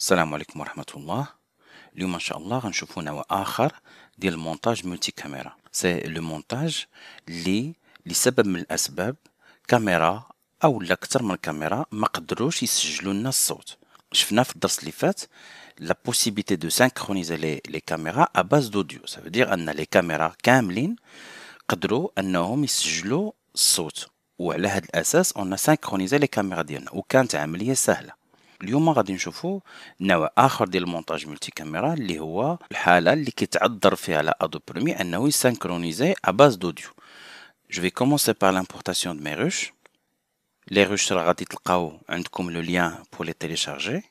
السلام عليكم ورحمة الله اليوم ان شاء الله غنشوفو نوع اخر ديال المونتاج مولتي كاميرا سي لو مونتاج لي لسبب من الاسباب كاميرا او لا اكثر من كاميرا ما قدروش يسجلوا لنا الصوت شفنا في الدرس اللي فات لا بوسيبيتي دو سينكرونيزي لي لي كاميرا ا باز دوديو سا ان لي كاميرا كاملين قدروا انهم يسجلوا الصوت وعلى هذا الاساس اون سينكرونيزي لي كاميرا ديالنا وكانت عمليه سهله اليوم غادي نشوفوا نوع اخر ديال المونتاج ملتي كاميرا اللي هو الحاله اللي كيتعذر فيها على ادو برومي انه يسانكرونيزي ا باز دوديو جو في كومونسي بار لامبورطاسيون دو مي لي روش راه غادي تلقاو عندكم لو ليان بور لي تيليشارجي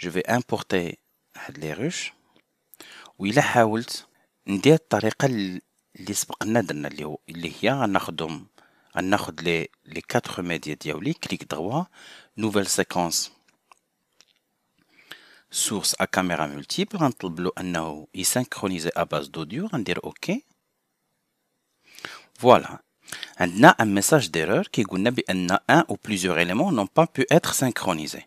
جو في امبورتي هاد لي روش و الا حاولت ندير الطريقه اللي سبقنا درنا اللي هو اللي هي غناخدهم On les, les quatre médias diaoli, clic droit, nouvelle séquence. Source à caméra multiple, on tableau le est synchronisé à base d'audio, on dit OK. Voilà. On a un message d'erreur qui dit que un ou plusieurs éléments n'ont pas pu être synchronisés.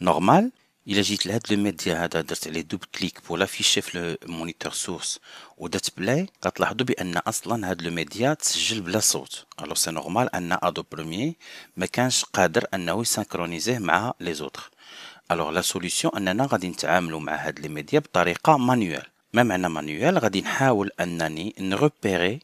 Normal, الا جيت لهاد لو ميديا هذا درت عليه دوب كليك بو لافيشي في مونيتور سورس ودرت بلاي كتلاحظوا بان اصلا هاد لو ميديا تسجل بلا صوت الو سي نورمال ان ادو بروميي ما كانش قادر انه يسانكرونيزيه مع لي زوتر الوغ لا سوليسيون اننا غادي نتعاملوا مع هاد لي ميديا بطريقه مانيوال ما معنى مانيوال غادي نحاول انني نروبيري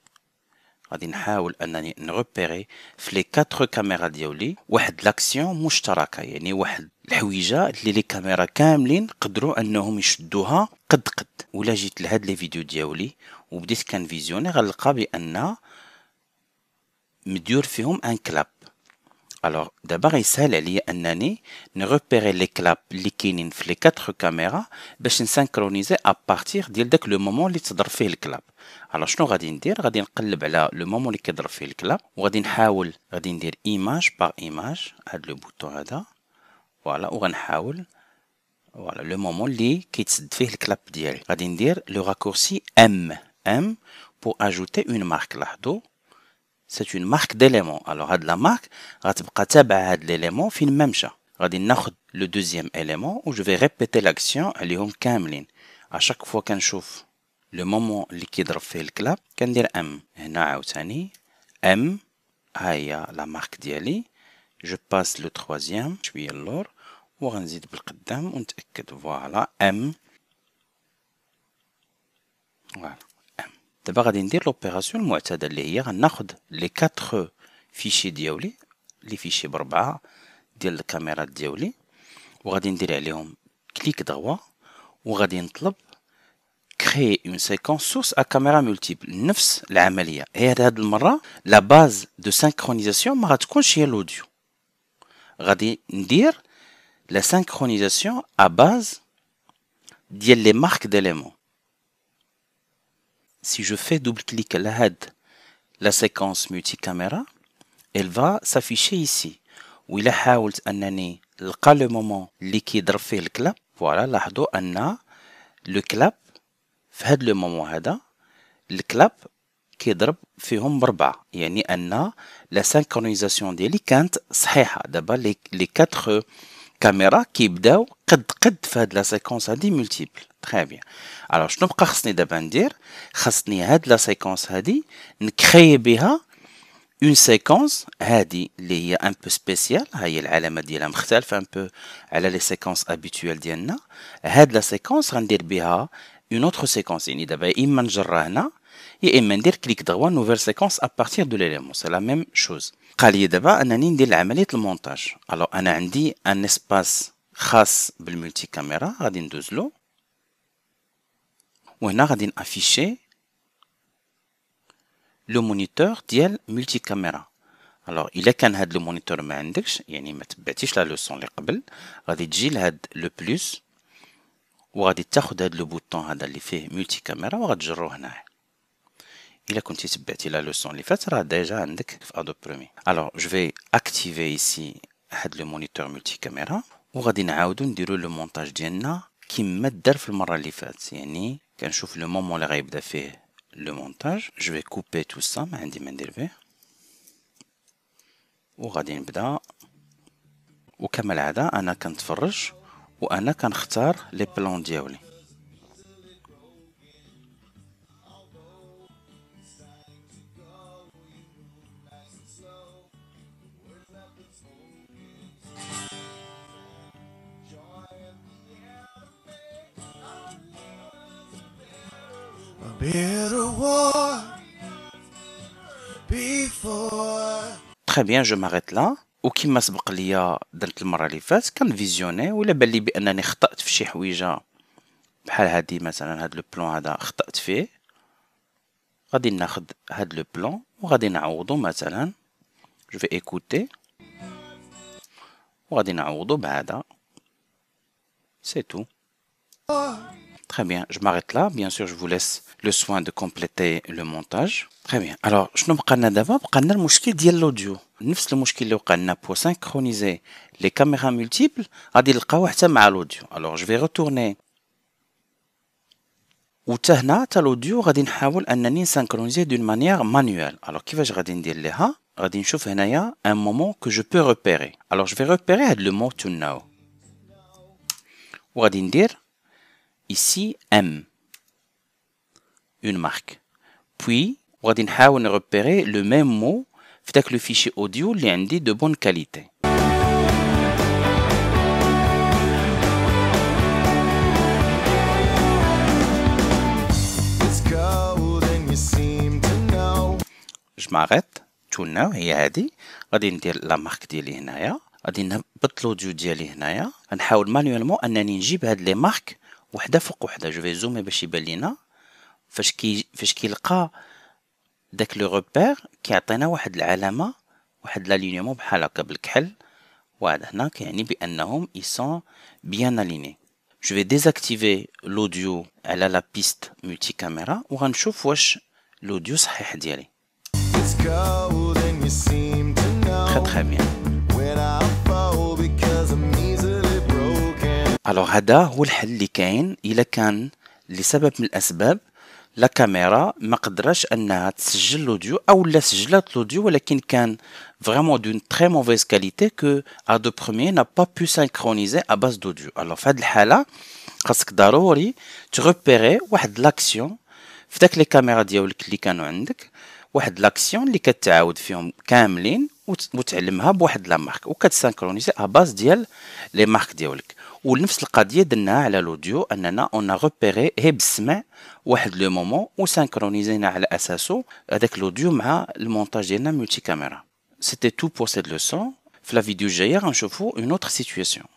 غادي نحاول انني نغوبيري في لي كاتر كاميرا ديالي واحد لاكسيون مشتركه يعني واحد الحويجه اللي لي كاميرا كاملين قدروا انهم يشدوها قد قد ولا جيت لهاد لي فيديو ديالي وبديت كنفيزيوني غنلقى بان مديور فيهم ان كلاب Alors, d'abord, il s'est allé un ne repérer les claps, les dans les quatre caméras, pour synchroniser à partir du le moment où ont fait le clap. Alors, je vais dire, Nous vais dire le moment où fait le clap, je dire image par image, à le bouton voilà, je vais voilà, le moment où fait le dire le raccourci M, pour ajouter une marque là c'est une marque d'élément alors à la marque radikatib à l'élément fait le même chose radikatib le deuxième élément où je vais répéter l'action alli hom kamelin à chaque fois que je chante le moment qui est de refaire le clap je dirai m n'a aucun m aya la marque d'aller je passe le troisième je suis alors ou en zit le deuxième on te voit là m دابا غادي ندير لوبيراسيون المعتاده اللي هي غناخد لي كاتر فيشي ديالي لي فيشي بربعه ديال الكاميرات ديالي وغادي ندير عليهم كليك دغوا وغادي نطلب كري اون سيكونس سورس ا كاميرا مولتيبل نفس العمليه هي هاد المره لا باز دو سينكرونيزاسيون ما غتكونش هي الاوديو غادي ندير لا سينكرونيزاسيون ا باز ديال لي مارك ديليمون si je fais double-clic la head, la séquence multicaméra, elle va s'afficher ici. وإلا حاولت أنني نلقى لو مومون اللي كيضرب فيه الكلاب فوالا لاحظوا أن لو كلاب في هاد لو مومون هذا الكلاب كيضرب فيهم بربعة يعني أن لا سينكرونيزاسيون ديالي كانت صحيحة دابا لي كاتخ كاميرا كيبداو قد قد في هاد لا سيكونس هادي ملتيبل تري بيان الوغ شنو بقى خصني دابا ندير خصني هاد لا سيكونس هادي نكري بها اون سيكونس هادي اللي هي ان بو سبيسيال ها هي العلامه ديالها مختلفه ان بو على لي سيكونس ابيتوال ديالنا هاد لا سيكونس غندير بها اون اوتر سيكونس يعني دابا يا اما نجرها هنا et emmender clique droit, nouvelle séquence à partir de l'élément. c'est la même chose. Alors, on un le montage. alors, un un espace, multi la caméras, On un dos ou un affiché. le moniteur, de multi multicaméra. alors, il est le moniteur, j'ai un un le plus. un le bouton, j'ai un caméras, j'ai إلا كنتي تبعتي لا لوسون اللي فات راه ديجا عندك في ادوب برومي الوغ جو في اكتيفي ايسي هاد لو مونيتور ملتي كاميرا وغادي نعاودو نديرو لو مونتاج ديالنا كيما دار في المره اللي فات يعني كنشوف لو مومون اللي غيبدا فيه لو مونتاج جو في كوبي تو سا ما عندي ما ندير به وغادي نبدا وكما العاده انا كنتفرج وانا كنختار لي بلون ديالي تخي بيان جو ماريت لا وكيما سبق ليا درت المره اللي فاتت كان فيزيوني ولا بان لي بانني خطات في شي حويجه بحال هادي مثلا هاد لو بلون هذا خطات فيه غادي ناخد هاد لو بلون وغادي نعوضو مثلا جو في ايكوتي وغادي نعوضو بهذا سي تو Très bien, je m'arrête là. Bien sûr, je vous laisse le soin de compléter le montage. Très bien. Alors, je l'audio. pour synchroniser les caméras multiples. Alors, je vais retourner. l'audio, radin synchroniser d'une manière manuelle. Alors, qui va-je radin un moment que je peux repérer. Alors, je vais repérer le mot to know. Ou radin dire, ici M, une marque. Puis, on va repérer le même mot que le fichier audio lundi de bonne qualité. Je m'arrête. Tout now, il y a dit. On va la marque de l'Ihnaya. On va dire l'audio de l'Ihnaya. On va manuellement à nanin jib les marques. وحده فوق وحده جو في زومي باش يبان لينا فاش كي فاش كيلقى داك لو روبير كيعطينا واحد العلامه واحد لالينيومون بحال هكا بالكحل واحد هنا كيعني بانهم يسون بيان اليني جو في ديزاكتيفي لوديو على لا بيست ملتي كاميرا وغنشوف واش لوديو صحيح ديالي très très bien الوغ هذا هو الحل اللي كاين الا كان لسبب من الاسباب لا كاميرا ما قدرش انها تسجل لوديو او لا سجلت لوديو ولكن كان فريمون دون تري موفيز كاليتي كو ا دو بروميي نا با بو سينكرونيزي ا باز دوديو الوغ في هاد الحاله خاصك ضروري تغوبيري واحد لاكسيون في داك لي كاميرا ديالك اللي كانوا عندك واحد لاكسيون اللي كتعاود فيهم كاملين وتعلمها بواحد لا مارك وكتسانكرونيزي ا باز ديال لي مارك ديالك ولنفس القضيه درناها على لوديو اننا اون غوبيري هي بالسمع واحد لو مومون وسانكرونيزينا على اساسه هذاك لوديو مع المونتاج ديالنا مولتي كاميرا سيتي تو بور سيت لوسون في لا فيديو الجايه غنشوفو اون اوتر سيتوياسيون